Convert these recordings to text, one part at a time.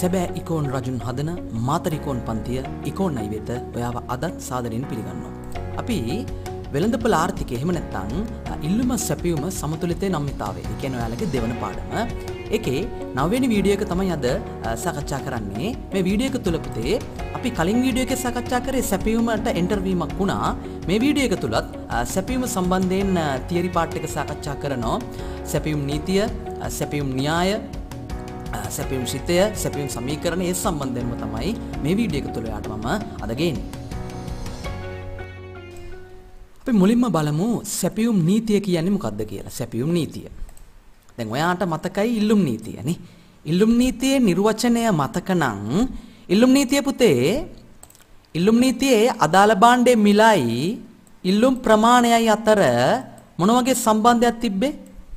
සැබෑ ඉකෝන් රජුන් හදන මාතරිකෝන් පන්තිය ඉකෝන්නයි වෙත ඔයාව අදත් සාදරයෙන් පිළිගන්නවා. අපි වෙළඳපල ආර්ථික එහෙම නැත්තං ඉල්ලුම සැපියුම සමතුලිතය නම්මිතාවේ එකන ඔයාලගේ දෙවන පාඩම එකේ නවවෙනි වීඩියක තමයි අද සකච්ඡා කරන්නේ මේ වීඩියක තුළපතේ අපි කලින් වීඩියක සකච්ඡා කරේ සැපියුමට එන්ටර්වීමක් වුණා මේ වීඩියක තුළත් සැපියුම සම්බන්ධයෙන් තියරි පාට්ටක සාකච්ඡා කරනවා සැපියුම් නීතිය සැපියුම් න්‍යාය සැපියුම් ශිතය සැපියුම් සමීකරණ ඒ සම්බන්ධයෙන්ම තමයි මේ වීඩිය එක තුළ යාට මම අදගෙන්. අපි මුලින්ම බලමු සැපියුම් නීතිය කියන්නේ මොකක්ද කියලා සැපියුම් නීතිය. දැන් ඔයාට මතකයි ඉල්ලුම් නීතිය නේ. ඉල්ලුම් නීතියේ නිර්වචනය මතක නම් ඉල්ලුම් නීතිය පුතේ ඉල්ලුම් නීතියේ අදාළ භාණ්ඩයේ මිලයි ඉල්ලුම් ප්‍රමාණයයි අතර මොන වගේ සම්බන්ධයක් තිබ්බේ?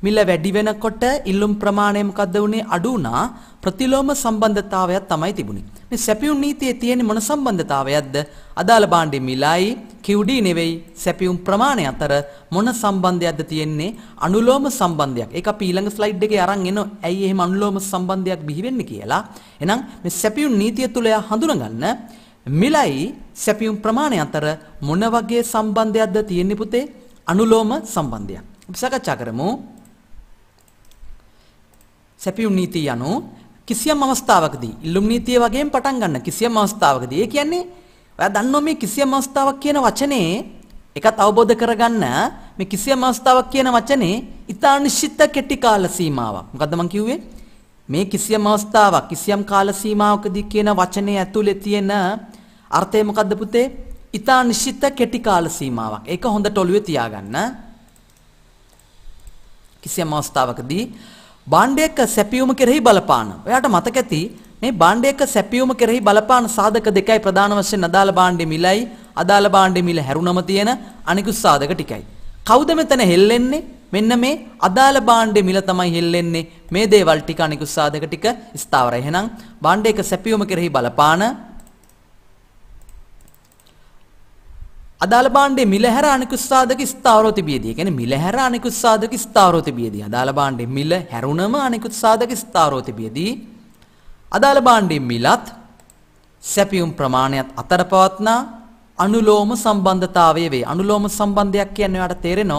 මිල වැඩි වෙනකොට ඉල්ලුම් ප්‍රමාණය මොකද්ද වුනේ අඩු වුණා ප්‍රතිලෝම සම්බන්ධතාවයක් තමයි තිබුණේ. මේ සැපියුම් නීතියේ තියෙන මොන සම්බන්ධතාවයක්ද? අදාළ භාණ්ඩේ මිලයි QD නෙවෙයි සැපියුම් ප්‍රමාණය අතර මොන සම්බන්ධයක්ද තියෙන්නේ? අනුලෝම සම්බන්ධයක්. ඒක අපි ඊළඟ ස්ලයිඩ් එකේ අරන් එනවා. ඇයි එහෙම අනුලෝම සම්බන්ධයක් බිහි වෙන්නේ කියලා. එහෙනම් මේ සැපියුම් නීතිය තුල හඳුනගන්න මිලයි සැපියුම් ප්‍රමාණය අතර මොන වගේ සම්බන්ධයක්ද තියෙන්නේ පුතේ? අනුලෝම සම්බන්ධයක්. අපි සාකච්ඡා කරමු. සැපියුම් නීතිය යනු කිසියම් අවස්ථාවකදී ඉල්ලුම් නීතිය වගේම පටන් ගන්න කිසියම් අවස්ථාවකදී. ඒ කියන්නේ ඔයා දන්නවා මේ කිසියම් අවස්ථාවක් කියන වචනේ එකත් අවබෝධ කරගන්න මේ කිසියම් අවස්ථාවක් කියන වචනේ ඉතා නිශ්චිත කෙටි කාල සීමාවක්. මොකද්ද මං කිව්වේ? මේ කිසියම් අවස්ථාවක් කිසියම් කාල සීමාවකදී කියන වචනේ ඇතුලේ තියෙන අර්ථය මොකද්ද පුතේ? ඉතා නිශ්චිත කෙටි කාල සීමාවක්. ඒක හොඳට ඔළුවේ තියාගන්න. කිසියම් අවස්ථාවකදී භාණ්ඩයක සැපියුම කෙරෙහි බලපාන. ඔයාට මතක ඇති මේ භාණ්ඩයක සැපියුම කෙරෙහි බලපාන සාධක දෙකයි ප්‍රධාන වශයෙන් අදාළ භාණ්ඩෙ මිලයි අදාළ භාණ්ඩෙ මිල හැරුණම තියෙන අනිකුත් සාධක ටිකයි. කවුද මෙතන හෙල්ලෙන්නේ? මෙන්න මේ අදාළ භාණ්ඩ මිල තමයි හෙල්ලෙන්නේ මේ දේවල් ටික අනිකුත් සාධක ටික ස්ථාවරයි. එහෙනම් භාණ්ඩයක සැපියුම කෙරෙහි බලපාන අදාළ බාණ්ඩේ මිල හැර අනිකුත් සාධක ස්ථාවරව තිබියදී. කියන්නේ මිල හැර අනිකුත් සාධක ස්ථාවරව තිබියදී. අදාළ බාණ්ඩේ මිල හැරුණම අනිකුත් සාධක ස්ථාවරව තිබියදී අදාළ බාණ්ඩේ මිලත් සැපියුම් ප්‍රමාණයත් අතර පවත්නා අනුලෝම සම්බන්ධතාවය වේ. අනුලෝම සම්බන්ධයක් කියන්නේ ඔයාලට තේරෙනව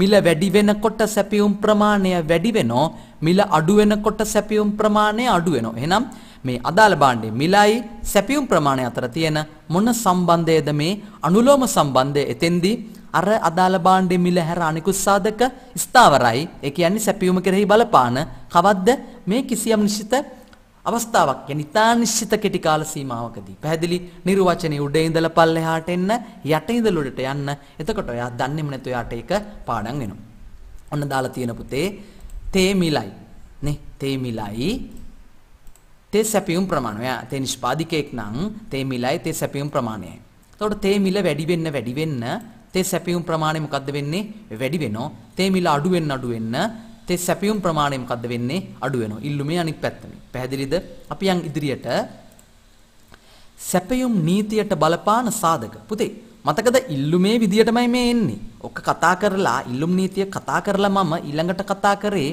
මිල වැඩි වෙනකොට සැපියුම් ප්‍රමාණය වැඩි වෙනෝ මිල අඩු වෙනකොට සැපියුම් ප්‍රමාණය අඩු වෙනෝ. එහෙනම් මේ අදාළ භාණ්ඩේ මිලයි සැපියුම් ප්‍රමාණය අතර තියෙන මොන සම්බන්ධයද මේ අනුලෝම සම්බන්ධය එතෙන්දී අර අදාළ භාණ්ඩේ මිල හැර අනිකුත් සාධක ස්ථාවරයි. ඒ කියන්නේ සැපියුම කෙරෙහි බලපාන කවද්ද මේ කිසියම් නිශ්චිත අවස්ථාවක් يعني ඉතා නිශ්චිත කෙටි කාල සීමාවකදී පැහැදිලි නිර්වචනයේ උඩේ ඉඳලා පල්ලෙහාට එන්න යට ඉඳලා උඩට යන්න එතකොට ඔයා දන්නේම නැතු යාට ඒක පාඩම් වෙනවා ඔන්න දාලා තියෙන පුතේ තේ මිලයි නේ තේ මිලයි තේ සැපියුම් ප්‍රමාණය. ඔයා තේ නිෂ්පාදිකයෙක් නම් තේ මිලයි තේ සැපියුම් ප්‍රමාණයයි. එතකොට තේ මිල වැඩි වෙන්න වැඩි වෙන්න තේ සැපියුම් ප්‍රමාණය මොකද්ද වෙන්නේ? වැඩි වෙනවා. තේ මිල අඩු වෙන්න අඩු වෙන්න තේ සැපියුම් ප්‍රමාණය මොකද්ද වෙන්නේ? අඩු වෙනවා. ඉල්ලුමේ අනිත් පැත්ත මේ. පැහැදිලිද? අපි යන් ඉදිරියට සැපියුම් නීතියට බලපාන සාධක. පුතේ මතකද ඉල්ලුමේ විදියටමයි මේ එන්නේ. ඔක කතා කරලා ඉල්ලුම් නීතිය කතා කරලා මම ඊළඟට කතා කරේ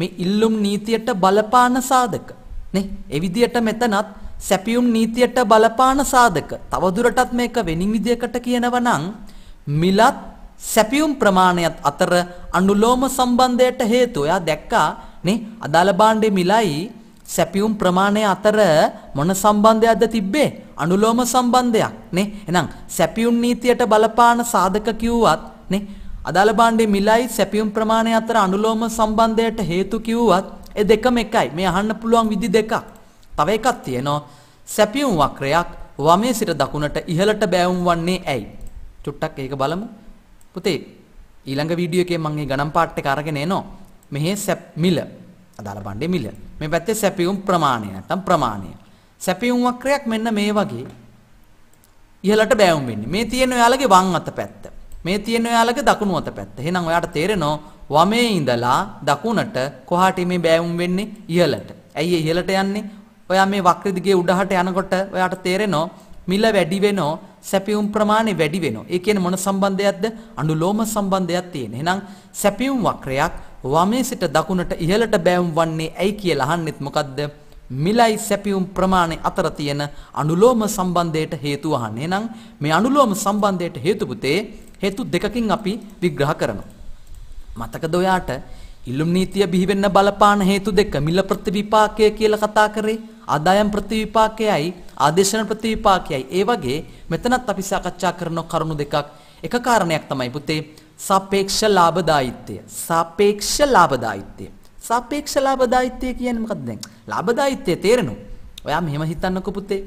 මේ ඉල්ලුම් නීතියට බලපාන සාධක. නේ ඒ විදියට මෙතනත් සැපියුම් නීතියට බලපාන සාධක තවදුරටත් මේක වෙනි විදියකට කියනවා නම් මිලත් සැපියුම් ප්‍රමාණයත් අතර අනුලෝම සම්බන්ධයට හේතු ඔයා දැක්කා නේ අදාළ භාණ්ඩේ මිලයි සැපියුම් ප්‍රමාණය අතර මොන සම්බන්ධයක්ද තිබ්බේ අනුලෝම සම්බන්ධයක් නේ එහෙනම් සැපියුම් නීතියට බලපාන සාධක කිව්වත් නේ අදාළ භාණ්ඩේ මිලයි සැපියුම් ප්‍රමාණය අතර අනුලෝම සම්බන්ධයට හේතු කිව්වත් ඒ දෙකම එකයි. මේ අහන්න පුළුවන් විදි දෙකක්. තව එකක් තියෙනවා. සැපියුම් වක්‍රයක් වමේ සිට දකුණට ඉහළට බෑවුම් වන්නේ ඇයි? චුට්ටක් ඒක බලමු. පුතේ ඊළඟ වීඩියෝ එකේ මම මේ ගණන් පාඩට එක අරගෙන එනවා. මෙහි සැප් මිල අදාළ බණ්ඩේ මිල. මේ පැත්තේ සැපියුම් ප්‍රමාණය නැත්නම් ප්‍රමාණය. සැපියුම් වක්‍රයක් මෙන්න මේ වගේ ඉහළට බෑවුම් වෙන්නේ. මේ තියෙන ඔයාලගේ වම් අත පැත්ත. මේ තියෙන ඔයාලගේ දකුණු අත පැත්ත. එහෙනම් ඔයාට තේරෙනවා වමේ ඉඳලා දකුණට කොහාට මේ බෑවුම් වෙන්නේ ඉහළට. ඇයි ඉහළට යන්නේ? ඔයා මේ වක්‍රදිගේ උඩහට යනකොට ඔයාට තේරෙනවා මිල වැඩි වෙනෝ සැපියුම් ප්‍රමාණය වැඩි වෙනෝ. ඒ කියන්නේ මොන සම්බන්ධයක්ද? අනුලෝම සම්බන්ධයක් තියෙන. එහෙනම් සැපියුම් වක්‍රයක් වමේ සිට දකුණට ඉහළට බෑවුම් වන්නේ ඇයි කියලා අහන්නෙත් මොකද්ද? මිලයි සැපියුම් ප්‍රමාණය අතර තියෙන අනුලෝම සම්බන්ධයට හේතු අහන්නේ. එහෙනම් මේ අනුලෝම සම්බන්ධයට හේතු පුතේ හේතු දෙකකින් අපි විග්‍රහ කරනවා. මතකද ඔයාට ඉල්ලුම් නීතිය බිහිවෙන්න බලපාන හේතු දෙක මිල ප්‍රතිවිපාකය කියලා කතා කරේ ආදායම් ප්‍රතිවිපාකයයි ආදේශන ප්‍රතිවිපාකයයි ඒ වගේ මෙතනත් අපි සාකච්ඡා කරන කරුණු දෙකක් එක කාරණයක් තමයි පුතේ සාපේක්ෂ ලාභදායිත්වය සාපේක්ෂ ලාභදායිත්වය සාපේක්ෂ ලාභදායිත්වය කියන්නේ මොකක්ද දැන් ලාභදායිත්වය තේරෙනවද ඔයා මෙහෙම හිතන්නකෝ පුතේ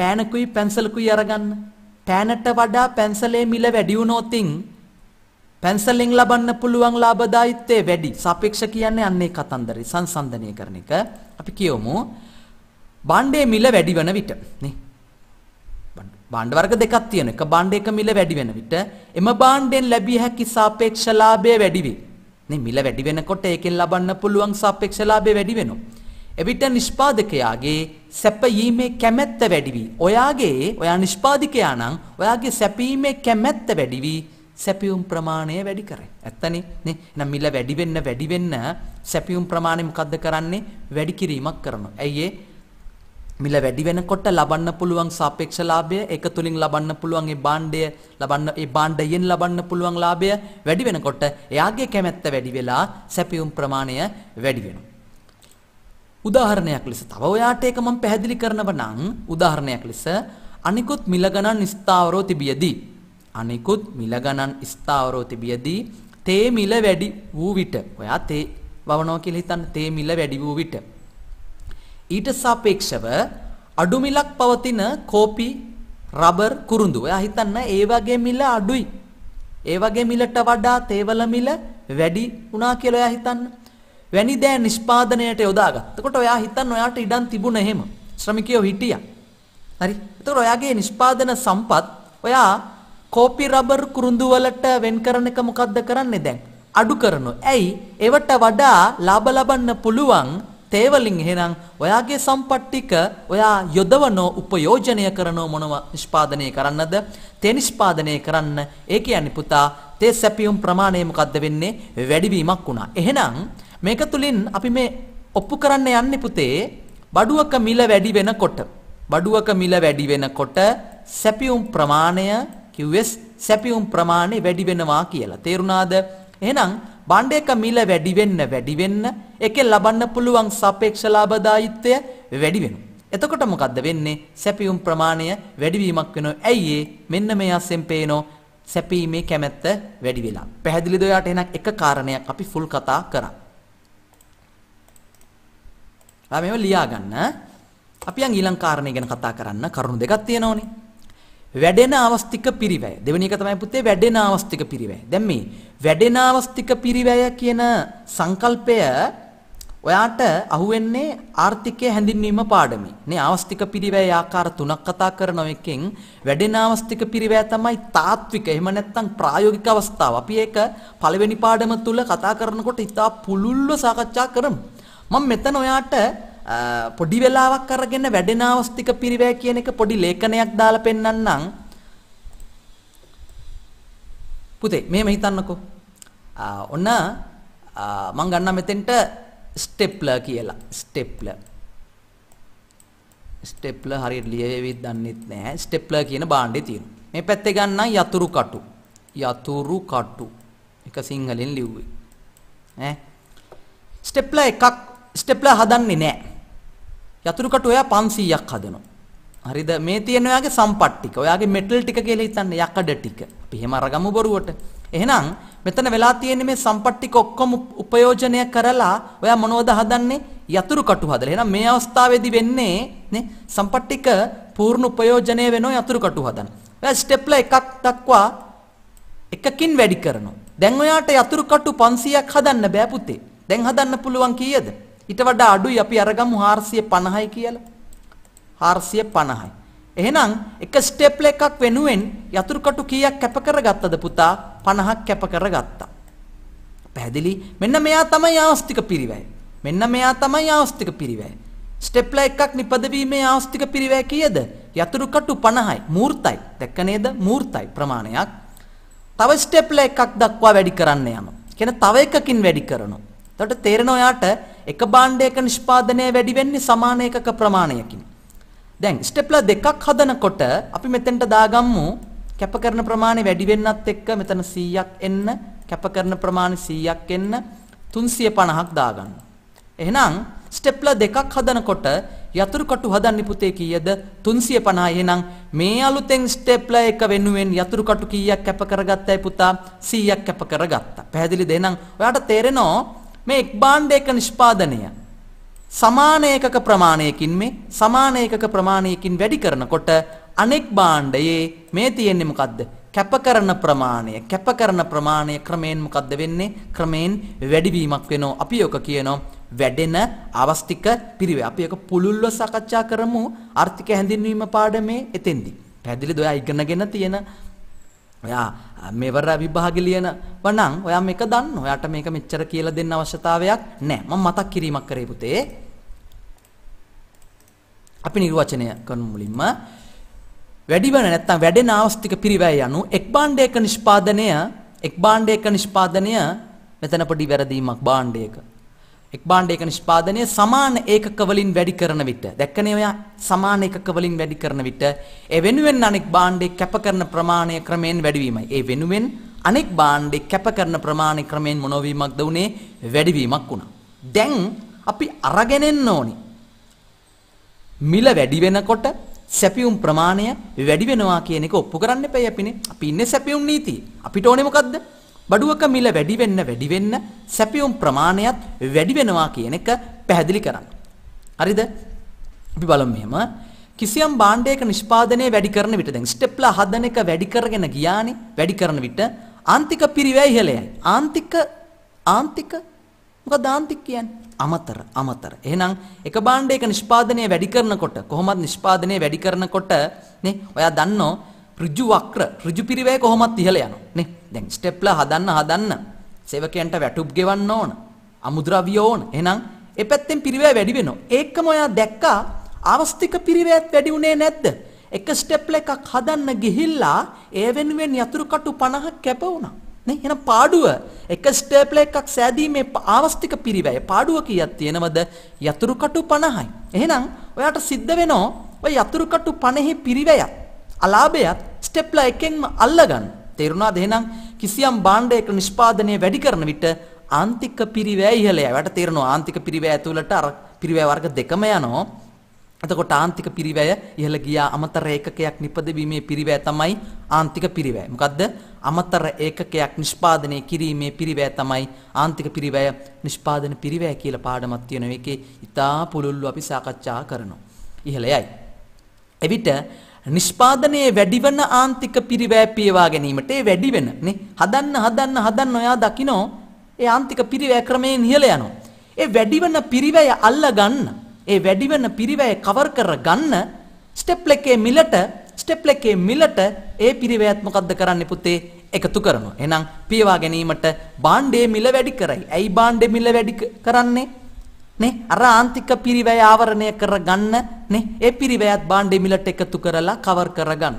පෑනකුයි පැන්සලකුයි අරගන්න පෑනට වඩා පැන්සලේ මිල වැඩි වුණොතින් පැන්සලින් ලබන්න පුළුවන් ලාභදායිත්වයේ වැඩි. සාපේක්ෂ කියන්නේ අන්නේ කතන්දරේ සංසන්දනය කරන එක. අපි කියවමු භාණ්ඩයේ මිල වැඩි වෙන විට නේ. භාණ්ඩ වර්ග දෙකක් තියෙන එක භාණ්ඩයක මිල වැඩි වෙන විට එම භාණ්ඩයෙන් ලැබිය හැකි සාපේක්ෂ ලාභය වැඩි වේ. නේ මිල වැඩි වෙනකොට ඒකෙන් ලබන්න පුළුවන් සාපේක්ෂ ලාභය වැඩි වෙනවා. එවිට නිෂ්පාදකයාගේ සැපීමේ කැමැත්ත වැඩි වී. ඔයාගේ ඔයා නිෂ්පාදකයා නම් ඔයාගේ සැපීමේ කැමැත්ත වැඩි වී සැපියුම් ප්‍රමාණය වැඩි කරයි. ඇත්තනේ නේ. එහෙනම් මිල වැඩි වෙන්න වැඩි වෙන්න සැපියුම් ප්‍රමාණය මොකද්ද කරන්නේ? වැඩි කිරීමක් කරනවා. ඇයි මිල වැඩි වෙනකොට ලබන්න පුළුවන් සාපේක්ෂ ලාභය, ඒක තුලින් ලබන්න පුළුවන් ඒ බාණ්ඩය, ලබන්න ඒ බාණ්ඩයෙන් ලබන්න පුළුවන් ලාභය වැඩි වෙනකොට එයාගේ කැමැත්ත වැඩි වෙලා සැපියුම් ප්‍රමාණය වැඩි වෙනවා. උදාහරණයක් ලෙස තව ඔයාට ඒක මම පැහැදිලි කරනව නම් උදාහරණයක් ලෙස අනිකුත් මිල ගණන් ස්ථාවරෝ තිබියදී අනිකුත් මිල ගණන් ස්ථාවරෝ තිබියදී තේ මිල වැඩි වූ විට ඔයා තේ වවනවා කියලා හිතන්න තේ මිල වැඩි වූ විට ඊට සාපේක්ෂව අඩු මිලක් පවතින කෝපි රබර් කුරුඳු ඔයා හිතන්න ඒ වගේ මිල අඩුයි ඒ වගේ මිලට වඩා තේවල මිල වැඩි වුණා කියලා ඔයා හිතන්න වැනි දෑ නිෂ්පාදනයට යොදාගත්තකොට ඔයා හිතන්න ඔයාට ඉඩම් තිබුණ එහෙම ශ්‍රමිකයෝ හිටියා හරි එතකොට ඔයාගේ නිෂ්පාදන සම්පත් ඔයා කෝපි රබර් කුරුඳු වලට වෙන් කරන එක මොකද්ද කරන්නේ දැන්? අඩු කරනවා. ඇයි? ඒවට වඩා ලාභ ලබන්න පුළුවන් තේ වලින් එහෙනම් ඔයාගේ සම්පත් ටික ඔයා යොදවනෝ උපයෝජනය කරනෝ මොනව නිෂ්පාදනය කරන්නද? තේ නිෂ්පාදනය කරන්න. ඒ කියන්නේ පුතා තේ සැපියුම් ප්‍රමාණය මොකද්ද වෙන්නේ? වැඩිවීමක් වුණා. එහෙනම් මේක තුලින් අපි මේ ඔප්පු කරන්න යන්නේ පුතේ බඩුවක මිල වැඩි වෙනකොට බඩුවක මිල වැඩි වෙනකොට සැපියුම් ප්‍රමාණය කිව්වෙස් සැපියුම් ප්‍රමාණය වැඩි වෙනවා කියලා. තේරුණාද? එහෙනම් බණ්ඩ එක මිල වැඩි වෙන්න වැඩි වෙන්න එකෙන් ලබන්න පුළුවන් සාපේක්ෂ ලාභදායීත්වය වැඩි වෙනවා. එතකොට මොකද්ද වෙන්නේ? සැපියුම් ප්‍රමාණය වැඩිවීමක් වෙනවා. ඇයි මෙන්න මේ අස්සෙන් පේනෝ සැපීමේ කැමැත්ත වැඩි වෙලා. පැහැදිලිද ඔයාට? එහෙනම් එක කාරණයක් අපි ෆුල් කතා කරා. ආ මේව ලියා ගන්න. අපි යන් ඊළඟ කාරණේ ගැන කතා කරන්න කරුණු දෙකක් තියෙනෝනේ. වැඩෙන අවස්තික පිරිවැය. දෙවෙනි එක තමයි පුතේ වැඩෙන අවස්තික පිරිවැය. දැන් මේ වැඩෙන අවස්තික පිරිවැය කියන සංකල්පය ඔයාට අහුවෙන්නේ ආර්ථිකය හැඳින්වීම පාඩමේ. නේ අවස්තික පිරිවැය ආකාර තුනක් කතා කරන එකෙන් වැඩෙන අවස්තික පිරිවැය තමයි තාත්වික. එහෙම නැත්නම් ප්‍රායෝගික අවස්ථාව. අපි ඒක පළවෙනි පාඩම තුල කතා කරනකොට ඉතා පුළුල්ව සාකච්ඡා කරමු. මම මෙතන ඔයාට පොඩි වෙලාවක් අරගෙන වැඩෙන අවස්තික පිරිවැය කියන එක පොඩි ලේඛනයක් දාලා පෙන්නන්නම් පුතේ මෙහෙම හිතන්නකෝ ඔන්න මම ගන්නම් මෙතෙන්ට ස්ටෙප්ලර් කියලා ස්ටෙප්ලර් ස්ටෙප්ලර් හරියට ලියවෙවිත් දන්නෙත් නැහැ ස්ටෙප්ලර් කියන භාණ්ඩේ තියෙනවා මේ පැත්තේ ගන්නම් යතුරු කටු යතුරු කටු එක සිංහලෙන් ලිව්වේ ඈ ස්ටෙප්ලර් එකක් ස්ටෙප්ලර් හදන්නේ නැහැ යතුරු කටු ඔයා 500ක් හදනවා. හරිද මේ තියෙන ඔයාගේ සම්පට්ටික ඔයාගේ මෙටල් ටික කියලා හිතන්න යකඩ ටික අපි එහෙම අරගමු බොරුවට එහෙනම් මෙතන වෙලා තියෙන්නේ මේ සම්පට්ටික ඔක්කොම උපයෝජනය කරලා ඔයා මොනවද හදන්නේ යතුරු කටු හදලා එහෙනම් මේ අවස්ථාවේදී වෙන්නේ නේ සම්පට්ටික පූර්ණ උපයෝජනය වෙනෝ යතුරු කටු හදන ඔයා ස්ටෙප්ල එකක් දක්වා එකකින් වැඩි කරනවා දැන් ඔයාට යතුරු කටු 500ක් හදන්න බෑ පුතේ දැන් හදන්න පුළුවන් කීයද ඊට වඩා අඩුයි අපි අරගමු 450යි කියලා. 450යි. එහෙනම් එක ස්ටෙප් එකක් වෙනුවෙන් යතුරු කටු කීයක් කැප කරගත්තද පුතා? 50ක් කැප කරගත්තා. පැහැදිලි? මෙන්න මෙයා තමයි ආස්තික පිරිවැය. මෙන්න මෙයා තමයි ආස්තික පිරිවැය. ස්ටෙප්ලා එකක් නිපදවීමේ ආස්තික පිරිවැය කීයද? යතුරු කටු 50යි. මූර්තයි. දැක්ක නේද? මූර්තයි ප්‍රමාණයක්. තව ස්ටෙප්ලා එකක් දක්වා වැඩි කරන්න යනවා. කියන තව එකකින් වැඩි කරනවා. එතකොට තේරෙනවා යාට එක භාණ්ඩයක නිෂ්පාදනය වැඩි වෙන්නේ සමාන එකක ප්‍රමාණයකින්. දැන් ස්ටෙප්ලර් දෙකක් හදනකොට අපි මෙතෙන්ට දාගම්මු කැප කරන ප්‍රමාණය වැඩි වෙන්නත් එක්ක මෙතන 100ක් එන්න කැප කරන ප්‍රමාණය 100ක් එන්න 350ක් දාගන්න. එහෙනම් ස්ටෙප්ලර් දෙකක් හදනකොට යතුරු කටු හදන්නේ පුතේ කීයද 350 එහෙනම් මේ අලුතෙන් ස්ටෙප්ලර් එක වෙනුවෙන් යතුරු කටු කීයක් කැප කරගත්තයි පුතා 100ක් කැප කරගත්තා. පැහැදිලිද? එහෙනම් ඔයාට තේරෙනවා මේ එක්බාන්ඩ එක නිෂ්පාදනය සමාන ඒකක ප්‍රමාණයකින් මේ සමාන ඒකක ප්‍රමාණයකින් වැඩි කරනකොට අනෙක් භාණ්ඩයේ මේ තියෙන්නේ මොකද්ද? කැපකරන ප්‍රමාණය. කැපකරන ප්‍රමාණය ක්‍රමයෙන් මොකද්ද වෙන්නේ? ක්‍රමයෙන් වැඩිවීමක් වෙනවා. අපි ඔක කියනවා වැඩෙන අවස්තික පිරිවේ. අපි ඒක පුළුල්ව සාකච්ඡා කරමු. ආර්ථික හැඳින්වීම පාඩමේ එතෙන්දී. පැහැදිලිද ඔයා ඉගෙනගෙන තියෙන ඔයා මෙවර විභාග ලියනවා නම් ඔයා මේක දන්න. ඔයාට මේක මෙච්චර කියලා දෙන්න අවශ්‍යතාවයක් නැහැ. මම මතක් කිරීමක් කරේ පුතේ. අපි නිර්වචනය කරන මුලින්ම වැඩිවන නැත්නම් වැඩෙන ආවස්තික පිරිවැය යනු එක් භාණ්ඩයක නිෂ්පාදනය එක් භාණ්ඩයක නිෂ්පාදනය මෙතන පොඩි වැරදීමක් භාණ්ඩයක එක් භාණ්ඩයක නිෂ්පාදනය සමාන ඒකක වලින් වැඩි කරන විට දැක්කනේ ඔයා සමාන ඒකක වලින් වැඩි කරන විට ඒ වෙනුවෙන් අනෙක් භාණ්ඩේ කැප කරන ප්‍රමාණය ක්‍රමයෙන් වැඩිවීමයි. ඒ වෙනුවෙන් අනෙක් භාණ්ඩේ කැප කරන ප්‍රමාණය ක්‍රමයෙන් මොනවීමක්ද උනේ වැඩිවීමක් වුණා. දැන් අපි අරගෙන එන්න ඕනි. මිල වැඩි වෙනකොට සැපියුම් ප්‍රමාණය වැඩි වෙනවා කියන එක ඔප්පු කරන්න එපයි අපිනේ. අපි ඉන්නේ සැපියුම් නීතියේ. අපිට ඕනේ මොකද්ද? බඩුවක මිල වැඩි වෙන්න වැඩි වෙන්න සැපියුම් ප්‍රමාණයත් වැඩි වෙනවා කියන එක පැහැදිලි කරන්න. හරිද? අපි බලමු මෙහෙම කිසියම් භාණ්ඩයක නිෂ්පාදනය වැඩි කරන විට දැන් ස්ටෙප්ලා හදන එක වැඩි කරගෙන ගියානේ වැඩි කරන විට ආන්තික පිරිවැය ඉහළ යයි. ආන්තික ආන්තික මොකද ආන්තික කියන්නේ? අමතර අමතර. එහෙනම් එක භාණ්ඩයක නිෂ්පාදනය වැඩි කරනකොට කොහොමද නිෂ්පාදනය වැඩි කරනකොට නේ ඔයා දන්නෝ ඍජු වක්‍ර ඍජු පිරිවැය කොහොමද ඉහළ යනවා නේ? දැන් ස්ටෙප්ලා හදන්න හදන්න සේවකයන්ට වැටුප් ගෙවන්න ඕන. අමුද්‍රව්‍ය ඕන. එහෙනම් ඒ පැත්තෙන් පිරිවැය වැඩි වෙනවා. ඒකම ඔයා දැක්කා ආවස්තික පිරිවැයත් වැඩි උනේ නැද්ද? එක ස්ටෙප්ල එකක් හදන්න ගිහිල්ලා ඒ වෙනුවෙන් යතුරු කටු 50ක් කැප වුණා. නේ එහෙනම් පාඩුව එක ස්ටෙප්ල එකක් සෑදීමේ ආවස්තික පිරිවැය පාඩුව කීයක් තියෙනවද? යතුරු කටු 50යි. එහෙනම් ඔයාට සිද්ධ වෙනවා ඔය යතුරු කටු 50 පිරිවැයත් අලාභයත් ස්ටෙප්ල එකෙන්ම අල්ලගන්න. තේරුණාද එහෙනම් කිසියම් භාණ්ඩයක නිෂ්පාදනය වැඩි කරන විට ආන්තික පිරිවැය ඉහළ යවට තේරෙනවා ආන්තික පිරිවැය ඇතුළට අර පිරිවැය වර්ග දෙකම යනවා එතකොට ආන්තික පිරිවැය ඉහළ ගියා අමතර ඒකකයක් නිපදවීමේ පිරිවැය තමයි ආන්තික පිරිවැය මොකද්ද අමතර ඒකකයක් නිෂ්පාදනය කිරීමේ පිරිවැය තමයි ආන්තික පිරිවැය නිෂ්පාදන පිරිවැය කියලා පාඩමක් තියෙනවා ඒකේ ඉතා පුළුල්ව අපි සාකච්ඡා කරනවා ඉහළ යයි එවිට නිෂ්පාදනයේ වැඩිවන ආන්තික පිරිවැය පියවා ගැනීමට ඒ වැඩි වෙන නේ හදන්න හදන්න හදන්න ඔයා දකිනෝ ඒ ආන්තික පිරිවැය ක්‍රමයෙන් ඉහළ යනවා ඒ වැඩිවන පිරිවැය අල්ල ගන්න ඒ වැඩිවන පිරිවැය කවර් කර ගන්න ස්ටෙප් එකේ මිලට ස්ටෙප් එකේ මිලට ඒ පිරිවැයත් මොකද්ද කරන්න පුතේ එකතු කරනවා එහෙනම් පියවා ගැනීමට බාණ්ඩයේ මිල වැඩි කරයි ඇයි බාණ්ඩයේ මිල වැඩි කරන්නේ නේ අර ආන්තික පිරිවැය ආවරණය කරගන්න නේ ඒ පිරිවැයත් භාණ්ඩෙ මිලට එකතු කරලා කවර් කරගන්න.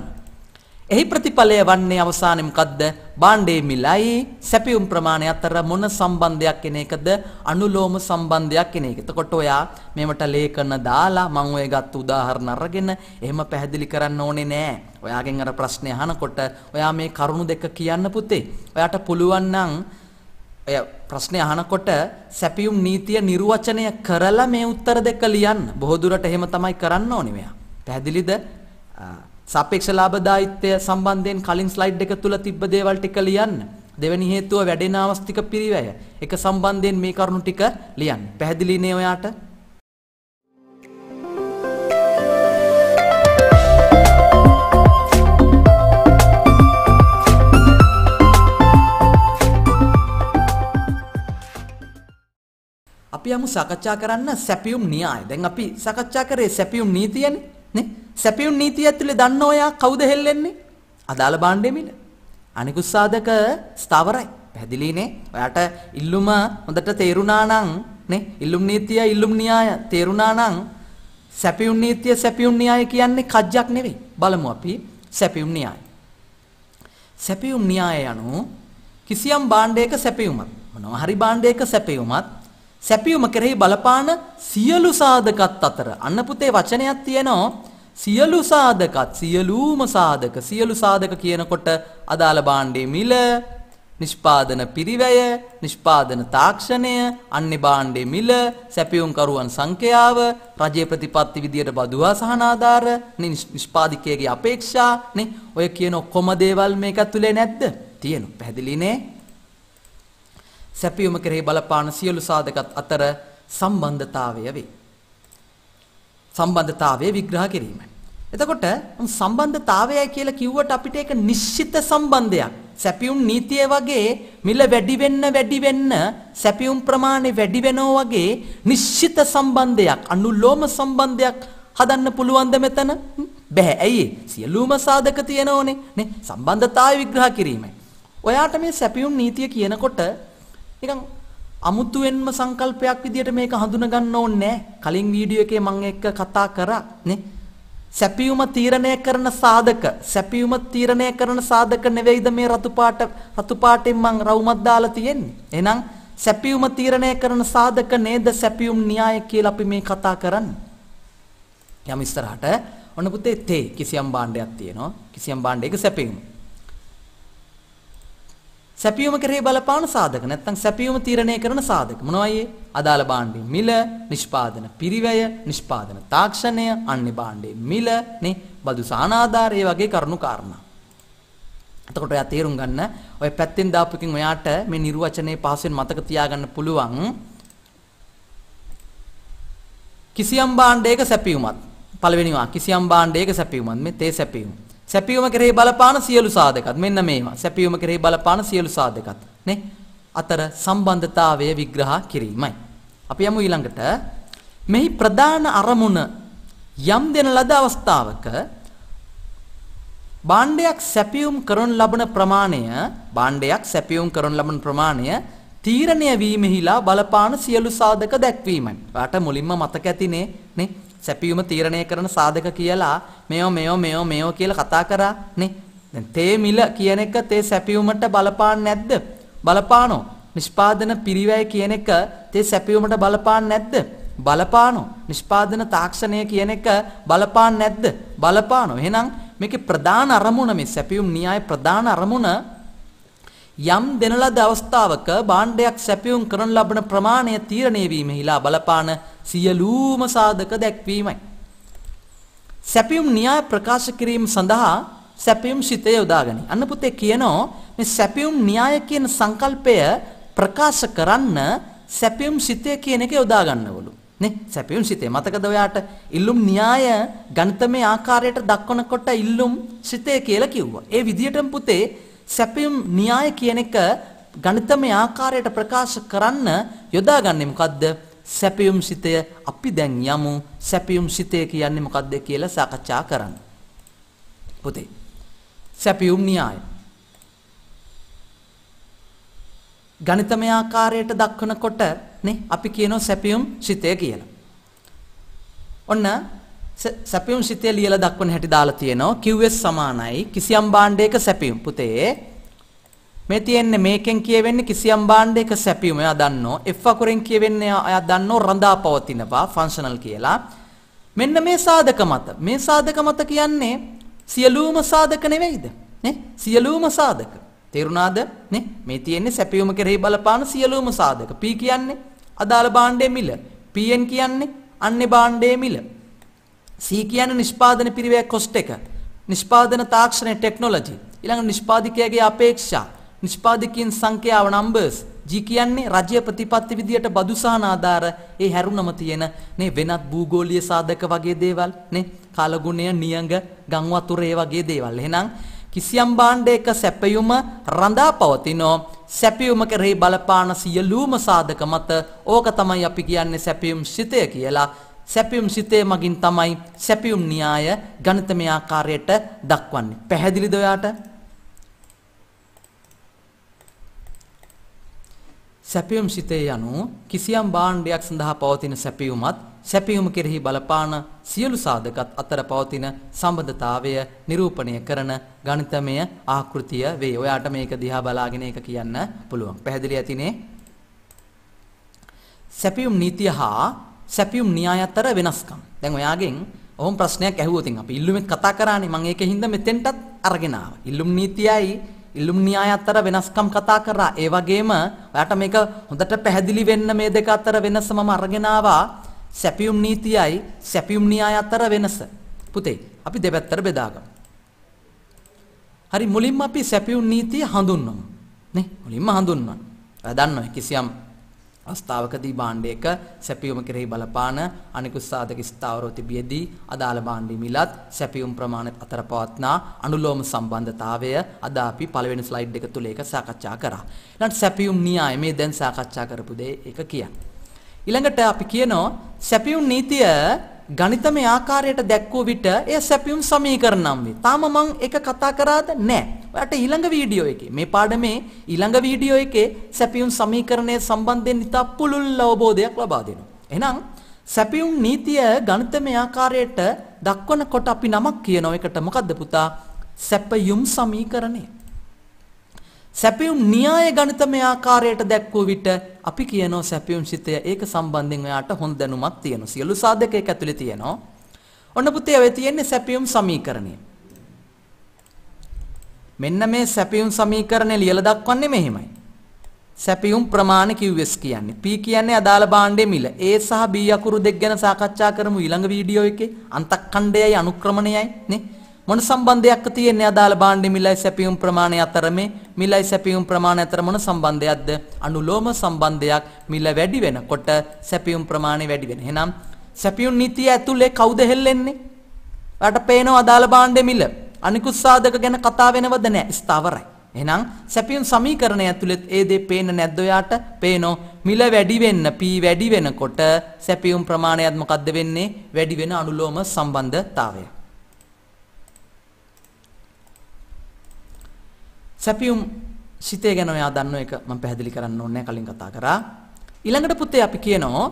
එහි ප්‍රතිඵලය වන්නේ අවසානයේ මොකද්ද? භාණ්ඩේ මිලයි සැපියුම් ප්‍රමාණය අතර මොන සම්බන්ධයක් එන එකද? අනුලෝම සම්බන්ධයක් එන එක. එතකොට ඔයා මේවට ලේඛන දාලා මම ඔය ගත්ත උදාහරණ අරගෙන එහෙම පැහැදිලි කරන්න ඕනේ නෑ. ඔයාගෙන් අර ප්‍රශ්නේ අහනකොට ඔයා මේ කරුණු දෙක කියන්න පුතේ. ඔයාට පුළුවන් නම් ඔය ප්‍රශ්නේ අහනකොට සැපියුම් නීතිය නිර්වචනය කරලා මේ උත්තර දෙක ලියන්න. බොහෝ දුරට එහෙම තමයි කරන්න ඕනේ මෙයා. පැහැදිලිද? සාපේක්ෂ ලාභදායිත්වය සම්බන්ධයෙන් කලින් ස්ලයිඩ් එක තුල තිබ්බ දේවල් ටික ලියන්න. දෙවෙනි හේතුව වැඩෙන අවස්තික පිරිවැය. එක සම්බන්ධයෙන් මේ කරුණු ටික ලියන්න. පැහැදිලිනේ ඔයාට? අපි යමු සාකච්ඡා කරන්න සැපියුම් න්‍යාය. දැන් අපි සාකච්ඡා කරේ සැපියුම් නීතියනේ. නේ? සැපියුම් නීතිය ඇතුලේ දන්න ඔයා කවුද හෙල්ලෙන්නේ? අදාළ භාණ්ඩෙ මිල. අනිකුත් සාධක ස්ථාවරයි. පැහැදිලි නේ? ඔයාට ඉල්ලුම හොඳට තේරුණා නම් නේ? ඉල්ලුම් නීතිය, ඉල්ලුම් න්‍යාය තේරුණා නම් සැපියුම් නීතිය, සැපියුම් න්‍යාය කියන්නේ කජ්ජක් නෙවෙයි. බලමු අපි සැපියුම් න්‍යාය. සැපියුම් න්‍යාය යනු කිසියම් භාණ්ඩයක සැපියුමක් මොනවා හරි භාණ්ඩයක සැපියුමක් සැපියුම කෙරෙහි බලපාන සියලු සාධකත් අතර අන්න පුතේ වචනයක් තියෙනවා සියලු සාධකත් සියලුම සාධක සියලු සාධක කියනකොට අදාළ භාණ්ඩයේ මිල නිෂ්පාදන පිරිවැය නිෂ්පාදන තාක්ෂණය අන්නේ භාණ්ඩයේ මිල සැපියුම් කරුවන් සංඛ්‍යාව රජයේ ප්‍රතිපත්ති විදියට බදුවා සහනාධාර නිෂ්පාදිකයේගේ අපේක්ෂා නේ ඔය කියන ඔක්කොම දේවල් මේක ඇතුලේ නැද්ද තියෙනු පැහැදිලි නේ සැපියුම කෙරෙහි බලපාන සියලු සාධකත් අතර සම්බන්ධතාවය වේ. සම්බන්ධතාවය විග්‍රහ කිරීම. එතකොට සම්බන්ධතාවයයි කියලා කිව්වට අපිට ඒක නිශ්චිත සම්බන්ධයක්. සැපියුම් නීතිය වගේ මිල වැඩි වෙන්න වැඩි වෙන්න සැපියුම් ප්‍රමාණය වැඩි වෙනවා වගේ නිශ්චිත සම්බන්ධයක් අනුලෝම සම්බන්ධයක් හදන්න පුළුවන්ද මෙතන? බෑ. ඇයි? සියලුම සාධක තියෙනෝනේ. නේ සම්බන්ධතාවය විග්‍රහ කිරීමයි. ඔයාට මේ සැපියුම් නීතිය කියනකොට නිකන් අමුතුවෙන්ම සංකල්පයක් විදියට මේක හඳුනගන්න ඕනේ කලින් වීඩියෝ එකේ මම එක්ක කතා කරා නේ. සැපියුම තීරණය කරන සාධක සැපියුම තීරණය කරන සාධක නෙවෙයිද මේ රතු පාට රතු පාටින් මං රවුමක් දාලා තියෙන්නේ. එහෙනම් සැපියුම තීරණය කරන සාධක නේද සැපියුම් න්‍යාය කියලා අපි මේ කතා කරන්නේ. යම් ඉස්සරහට ඔන්න පුතේ තේ කිසියම් භාණ්ඩයක් තියෙනවා. කිසියම් භාණ්ඩයක සැපියුම සැපියුම කෙරෙහි බලපාන සාධක නැත්නම් සැපියුම තීරණය කරන සාධක මොනවයි ඒ? අදාළ භාණ්ඩයේ මිල, නිෂ්පාදන පිරිවැය, නිෂ්පාදන තාක්ෂණය, අන්‍ය භාණ්ඩයේ මිල, නේ, බදු සානාධාරය වගේ කරුණු කාරණා. එතකොට ඔයා තේරුම් ගන්න ඔය පැත්තෙන් දාපු එකෙන් ඔයාට මේ නිර්වචනයේ පහසෙන් මතක තියාගන්න පුළුවන් කිසියම් භාණ්ඩයක සැපියුමත් පළවෙනිවා කිසියම් භාණ්ඩයක සැපියුමත් මේ තේ සැපියුම සැපියුම කෙරෙහි බලපාන සියලු සාධකත් මෙන්න මේවා. සැපියුම කෙරෙහි බලපාන සියලු සාධකත් නේ. අතර සම්බන්ධතාවය විග්‍රහ කිරීමයි. අපි යමු ඊළඟට මෙහි ප්‍රධාන අරමුණ යම් දෙන ලද අවස්ථාවක භාණ්ඩයක් සැපියුම් කරන ලබන ප්‍රමාණය භාණ්ඩයක් සැපියුම් කරන ලබන ප්‍රමාණය තීරණය වීමෙහිලා බලපාන සියලු සාධක දැක්වීමයි. ඔයාට මුලින්ම මතක ඇතිනේ නේ සැපියුම තීරණය කරන සාධක කියලා මේව මේව මේව මේව කියලා කතා කරා නේ. දැන් තේ මිල කියන එක තේ සැපියුමට බලපාන්නේ නැද්ද? බලපානෝ. නිෂ්පාදන පිරිවැය කියන එක තේ සැපියුමට බලපාන්නේ නැද්ද? බලපානෝ. නිෂ්පාදන තාක්ෂණය කියන එක බලපාන්නේ නැද්ද? බලපානෝ. එහෙනම් මේකේ ප්‍රධාන අරමුණ මේ සැපියුම් න්‍යාය ප්‍රධාන අරමුණ යම් දෙන ලද අවස්ථාවක භාණ්ඩයක් සැපියුම් කරන ලබන ප්‍රමාණය තීරණය වීමෙහිලා බලපාන සියලුම සාධක දැක්වීමයි. සැපියුම් න්‍යාය ප්‍රකාශ කිරීම සඳහා සැපියුම් සිතේ යොදාගනි. අන්න පුතේ කියනෝ මේ සැපියුම් න්‍යාය කියන සංකල්පය ප්‍රකාශ කරන්න සැපියුම් සිතේ කියන එක යොදා ගන්නවලු. නේ සැපියුම් සිතේ මතකද ඔයාට ඉල්ලුම් න්‍යාය ගණිතමය ආකාරයට දක්වනකොට ඉල්ලුම් සිතේ කියලා කිව්වා. ඒ විදිහටම පුතේ සැපියුම් න්‍යාය කියන එක ගණිතමය ආකාරයට ප්‍රකාශ කරන්න යොදාගන්නේ මොකද්ද? සැපියුම් සිතය අපි දැන් යමු සැපියුම් සිතය කියන්නේ මොකක්ද කියලා සාකච්ඡා කරන්න. පුතේ. සැපියුම් න්‍යාය. ගණිතමය ආකාරයට දක්වනකොට නේ අපි කියනවා සැපියුම් සිතය කියලා. ඔන්න සැපියුම් සිතේ ලියලා දක්වන හැටි දාලා තියෙනවා QS සමානයි කිසියම් භාණ්ඩයක සැපියුම් පුතේ මේ තියෙන්නේ මේකෙන් කියවෙන්නේ කිසියම් භාණ්ඩයක සැපියුම එයා දන්නෝ F අකුරෙන් කියවෙන්නේ එයා දන්නෝ රඳා පවතිනවා ෆන්ක්ෂනල් කියලා මෙන්න මේ සාධක මත මේ සාධක මත කියන්නේ සියලුම සාධක නෙවෙයිද නේ සියලුම සාධක තේරුණාද නේ මේ තියෙන්නේ සැපියුම කෙරෙහි බලපාන සියලුම සාධක P කියන්නේ අදාළ භාණ්ඩයේ මිල PN කියන්නේ අන්නේ භාණ්ඩයේ මිල C කියන්නේ නිෂ්පාදන පිරිවැය කොස්ට් එක නිෂ්පාදන තාක්ෂණයේ ටෙක්නොලොජි ඊළඟ නිෂ්පාදකයාගේ අපේක්ෂා නිෂ්පාදකයන් සංඛ්‍යාව නම්බර්ස් G කියන්නේ රජය ප්‍රතිපත්ති විදියට බදුසාන ආධාර ඒ හැරුණම තියෙන නේ වෙනත් භූගෝලීය සාධක වගේ දේවල් නේ කලගුණය නියඟ ගම් වතුර ඒ වගේ දේවල් එහෙනම් කිසියම් භාණ්ඩයක සැපයුම රඳා පවතිනෝ සැපයුම කරේ බලපාන සියලුම සාධක මත ඕක තමයි අපි කියන්නේ සැපයුම් සිතය කියලා සැපියුම් සිතේ මගින් තමයි සැපියුම් න්‍යාය ගණිතමය ආකාරයට දක්වන්නේ. පැහැදිලිද ඔයාට? සැපියුම් සිතේ යනු කිසියම් භාණ්ඩයක් සඳහා පවතින සැපියුමත් සැපියුම කෙරෙහි බලපාන සියලු සාධකත් අතර පවතින සම්බන්ධතාවය නිරූපණය කරන ගණිතමය ආකෘතිය වේ. ඔයාට මේක දිහා බලාගෙන ඒක කියන්න පුළුවන්. පැහැදිලි ඇතිනේ? සැපියුම් නීතිය හා සැපියුම් න්‍යාය අතර වෙනස්කම්. දැන් ඔයාගෙන් ඔහොම ප්‍රශ්නයක් ඇහුවොත් අපි ඉල්ලුමෙත් කතා කරානේ. මම ඒකෙන් හින්දා මෙතෙන්ටත් අරගෙන ආවා. ඉල්ලුම් නීතියයි ඉලුම්නියාය අතර වෙනස්කම් කතා කරා. ඒ වගේම ඔයාට මේක හොඳට පැහැදිලි වෙන්න මේ දෙක අතර වෙනස මම අරගෙන ආවා. සැපියුම් නීතියයි සැපියුම් න්‍යාය අතර වෙනස. පුතේ, අපි දෙපැත්තට බෙදාගමු. හරි මුලින්ම අපි සැපියුම් නීතිය හඳුන්වමු. නේ? මුලින්ම හඳුන්වන්න. ඔයා දන්නවා කිසියම් අවස්ථාවකදී භාණ්ඩයක සැපියුම කෙරෙහි බලපාන අනිකුත් සාධක ස්ථාවරව තිබියදී අදාළ භාණ්ඩයේ මිලත් සැපියුම් ප්‍රමාණය අතර පවත්නා අනුලෝම සම්බන්ධතාවය අද අපි පළවෙනි ස්ලයිඩ් එක තුල ඒක සාකච්ඡා කරා. ඊළඟට සැපියුම් න්‍යාය මේ දැන් සාකච්ඡා කරපු දේ ඒක කියන්නේ. ඊළඟට අපි කියනවා සැපියුම් නීතිය ගණිතමය ආකාරයට දැක්වූ විට එය සැපියුම් සමීකරණම් වේ. තාම මම ඒක කතා කරාද නැහැ. ඔයාට ඊළඟ වීඩියෝ එකේ මේ පාඩමේ ඊළඟ වීඩියෝ එකේ සැපියුම් සමීකරණය සම්බන්ධයෙන් ඉතා පුළුල් අවබෝධයක් ලබා දෙනවා. එහෙනම් සැපියුම් නීතිය ගණිතමය ආකාරයට දක්වනකොට අපි නමක් කියනව එකට මොකද්ද පුතා? සැපියුම් සමීකරණය. සැපියුම් න්‍යාය ගණිතමය ආකාරයට දැක්වූ විට අපි කියනවා සැපියුම් සිතය ඒක සම්බන්ධයෙන් ඔයාට හොඳ දැනුමක් තියෙනවා. සියලු සාධක ඒක ඇතුලේ තියෙනවා. ඔන්න පුතේ ඔය තියෙන්නේ සැපියුම් සමීකරණය. මෙන්න මේ සැපියුම් සමීකරණය ලියලා දක්වන්නේ මෙහිමයි. සැපියුම් ප්‍රමාණ QS කියන්නේ P කියන්නේ අදාළ භාණ්ඩයේ මිල. A සහ B අකුරු දෙක ගැන සාකච්ඡා කරමු ඊළඟ වීඩියෝ එකේ. අන්තක්ඛණ්ඩයයි අනුක්‍රමණයයි නේ. මොන සම්බන්ධයක්ද තියෙන්නේ අදාළ භාණ්ඩ මිලයි සැපියුම් ප්‍රමාණය අතර මේ මිලයි සැපියුම් ප්‍රමාණය අතර මොන සම්බන්ධයක්ද අනුලෝම සම්බන්ධයක් මිල වැඩි වෙනකොට සැපියුම් ප්‍රමාණය වැඩි වෙන. එහෙනම් සැපියුම් නීතිය ඇතුලේ කවුද හෙල්ලෙන්නේ? ඔයාලට පේනවා අදාළ භාණ්ඩ මිල. අනිකුත් සාධක ගැන කතා වෙනවද නැහැ ස්ථවරයි. එහෙනම් සැපියුම් සමීකරණය ඇතුළෙත් ඒ දේ පේන්න නැද්ද ඔයාට? පේනෝ. මිල වැඩි වෙන්න p වැඩි වෙනකොට සැපියුම් ප්‍රමාණයත් මොකද්ද වෙන්නේ? වැඩි වෙන අනුලෝම සම්බන්ධතාවය. සැපියුම් සිතේ ගැන ඔයා දන්න එක මම පැහැදිලි කරන්න ඕනේ කලින් කතා කරා. ඊළඟට පුතේ අපි කියනෝ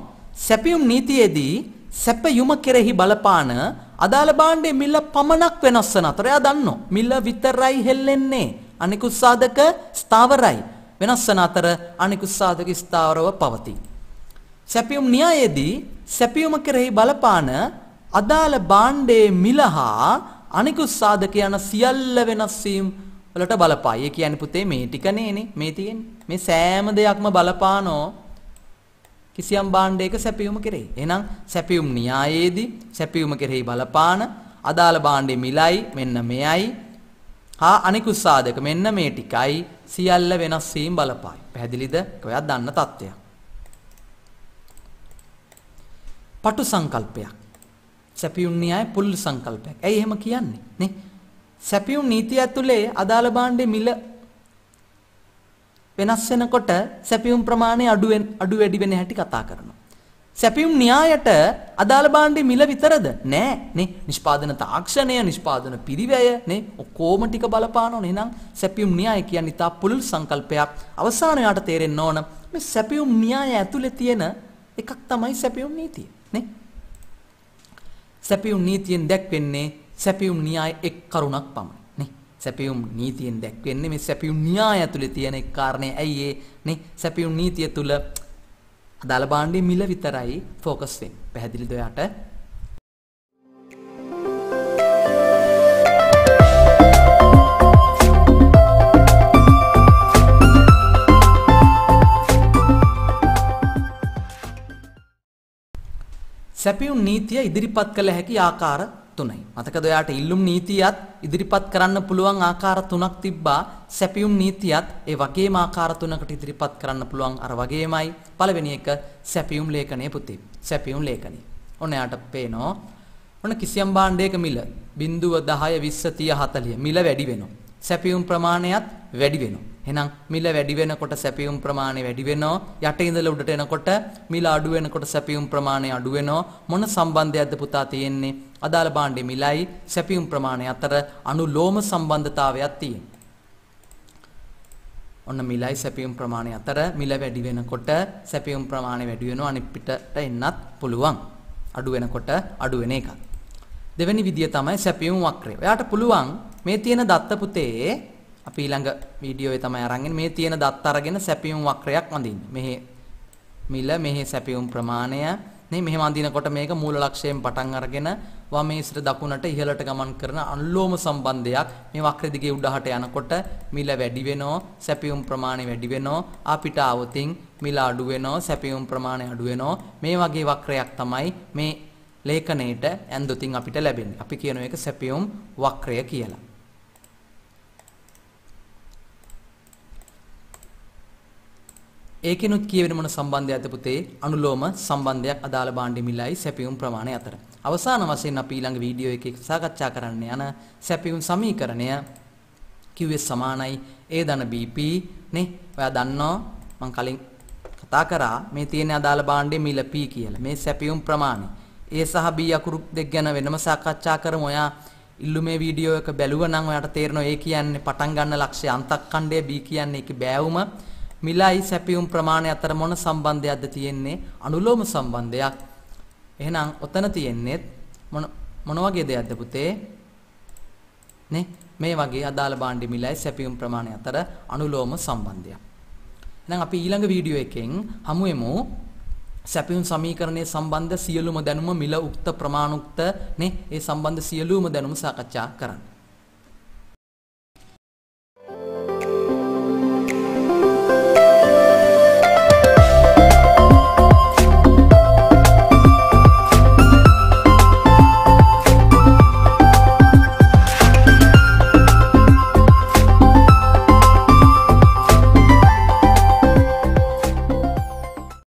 සැපියුම් නීතියේදී සැපයුම කෙරෙහි බලපාන අදාළ භාණ්ඩයේ මිල පමණක් වෙනස් වෙන අතර එයා දන්නෝ මිල විතරයි හෙල්ලෙන්නේ අනිකුත් සාධක ස්ථාවරයි වෙනස් වෙන අතර අනිකුත් සාධක ස්ථාවරව පවතී සැපියුම් න්‍යායයේදී සැපියුම කෙරෙහි බලපාන අදාළ භාණ්ඩයේ මිල හා අනිකුත් සාධක යන සියල්ල වෙනස් වීම වලට බලපායි. ඒ කියන්නේ පුතේ මේ ටික නේනේ මේ තියෙන්නේ. මේ සෑම දෙයක්ම බලපානෝ කිසියම් භාණ්ඩයක සැපයුම කෙරෙහි. එහෙනම් සැපයුම් න්‍යායයේදී සැපයුම කෙරෙහි බලපාන අදාළ භාණ්ඩේ මිලයි මෙන්න මෙයයි හා අනිකුත් සාධක මෙන්න මේ ටිකයි සියල්ල වෙනස් වීම බලපායි. පැහැදිලිද? ඔයා දන්න தත්ත්වයක්. පටු සංකල්පයක්. සැපියුන් න්‍යාය පුල් සංකල්පයක්. ඇයි එහෙම කියන්නේ? නේ? සැපියුන් නීතිය ඇතුලේ අදාළ භාණ්ඩේ මිල වෙනස් වෙනකොට සැපියුම් ප්‍රමාණය අඩුවෙන් අඩු වැඩි වෙන හැටි කතා කරනවා. සැපියුම් න්‍යායට අදාළ භාණ්ඩේ මිල විතරද? නෑ නේ. නිෂ්පාදන තාක්ෂණය, නිෂ්පාදන පිරිවැය නේ ඔක්කොම ටික බලපානෝනේ. එහෙනම් සැපියුම් න්‍යාය කියන්නේ තා පුළුල් සංකල්පයක්. අවසාන යාට තේරෙන්න ඕන මේ සැපියුම් න්‍යාය ඇතුලේ තියෙන එකක් තමයි සැපියුම් නීතිය නේ. සැපියුම් නීතියෙන් දැක්වෙන්නේ සැපියුම් න්‍යාය එක් කරුණක් පමණයි. සැපියුම් නීතියෙන් දැක්වෙන්නේ මේ සැපියුම් න්‍යාය ඇතුලේ තියෙන එක් කාරණේ ඇයි ඒ නේ සැපියුම් නීතිය තුල අදාළ භාණ්ඩයේ මිල විතරයි ફોකස් වෙන්නේ. පැහැදිලිද ඔයාට? සැපියුම් නීතිය ඉදිරිපත් කළ හැකි ආකාර තුනයි. මතකද ඔයාට ඉල්ලුම් නීතියත් ඉදිරිපත් කරන්න පුළුවන් ආකාර තුනක් තිබ්බා. සැපියුම් නීතියත් ඒ වගේම ආකාර තුනකට ඉදිරිපත් කරන්න පුළුවන් අර වගේමයි. පළවෙනි එක සැපියුම් ලේඛනයේ පුතේ. සැපියුම් ලේඛනය. ඔන්න යාට පේනවා. ඔන්න කිසියම් භාණ්ඩයක මිල 0 10 20 30 40 මිල වැඩි වෙනවා. සැපියුම් ප්‍රමාණයත් වැඩි වෙනවා. එහෙනම් මිල වැඩි වෙනකොට සැපියුම් ප්‍රමාණය වැඩි වෙනවා. යට ඉඳලා උඩට එනකොට මිල අඩු වෙනකොට සැපියුම් ප්‍රමාණය අඩු වෙනවා. මොන සම්බන්ධයක්ද පුතා තියෙන්නේ? අදාළ භාණ්ඩේ මිලයි සැපියුම් ප්‍රමාණය අතර අනුලෝම සම්බන්ධතාවයක් තියෙනවා. ඔන්න මිලයි සැපියුම් ප්‍රමාණය අතර මිල වැඩි වෙනකොට සැපියුම් ප්‍රමාණය වැඩි වෙනවා අනිත් පිටට එන්නත් පුළුවන්. අඩු වෙනකොට අඩු වෙන එකක්. දෙවෙනි විදිය තමයි සැපියුම් වක්‍රය. ඔයාට පුළුවන් මේ තියෙන දත්ත පුතේ අපි ඊළඟ වීඩියෝ එකේ තමයි අරන්ගෙන මේ තියෙන දත්ත අරගෙන සැපියුම් වක්‍රයක් අඳින්න. මෙහි මිල මෙහි සැපියුම් ප්‍රමාණය නේ මෙහෙම අඳිනකොට මේක මූල ලක්ෂයෙන් පටන් අරගෙන වමේ සිට දකුණට ඉහළට ගමන් කරන අනුලෝම සම්බන්ධයක් මේ වක්‍රය දිගේ උඩහට යනකොට මිල වැඩි වෙනවා සැපියුම් ප්‍රමාණය වැඩි වෙනවා අපිට આવතින් මිල අඩු වෙනවා සැපියුම් ප්‍රමාණය අඩු වෙනවා මේ වගේ වක්‍රයක් තමයි මේ ලේඛනයේට ඇන්දොතින් අපිට ලැබෙන්නේ. අපි කියන එක සැපියුම් වක්‍රය කියලා. ඒකෙනුත් කියවෙන මොන සම්බන්ධයක්ද පුතේ? අනුලෝම සම්බන්ධයක් අදාළ භාණ්ඩෙමිලයි සැපියුම් ප්‍රමාණය අතර. අවසාන වශයෙන් අපි ඊළඟ වීඩියෝ එකේ සාකච්ඡා කරන්න යන සැපියුම් සමීකරණය QS සමානයි A ධන BP නේ. ඔයා දන්නවා මම කලින් කතා කරා මේ තියෙන අදාළ භාණ්ඩේ මිල P කියලා. මේ සැපියුම් ප්‍රමාණය. A සහ B අකුරු දෙක ගැන වෙනම සාකච්ඡා කරමු. ඔයා ඉල්ලු මේ වීඩියෝ එක බැලුවනම් ඔයාට තේරෙනවා ඒ කියන්නේ පටන් ගන්න ලක්ෂ්‍ය අන්තක්ඛණ්ඩය B කියන්නේ ඒකේ බෑවුම මිලයි සැපියුම් ප්‍රමාණය අතර මොන සම්බන්ධයක්ද තියෙන්නේ? අනුලෝම සම්බන්ධයක්. එහෙනම් ඔතන තියෙන්නේ මොන මොන වගේ දෙයක්ද පුතේ? නේ මේ වගේ අදාළ භාණ්ඩ මිලයි සැපියුම් ප්‍රමාණය අතර අනුලෝම සම්බන්ධයක්. එහෙනම් අපි ඊළඟ වීඩියෝ එකෙන් හමුවෙමු. සැපියුම් සමීකරණයේ සම්බන්ධ සියලුම දැනුම මිල උක්ත ප්‍රමාණුක්ත නේ ඒ සම්බන්ධ සියලුම දැනුම සාකච්ඡා කරන්න.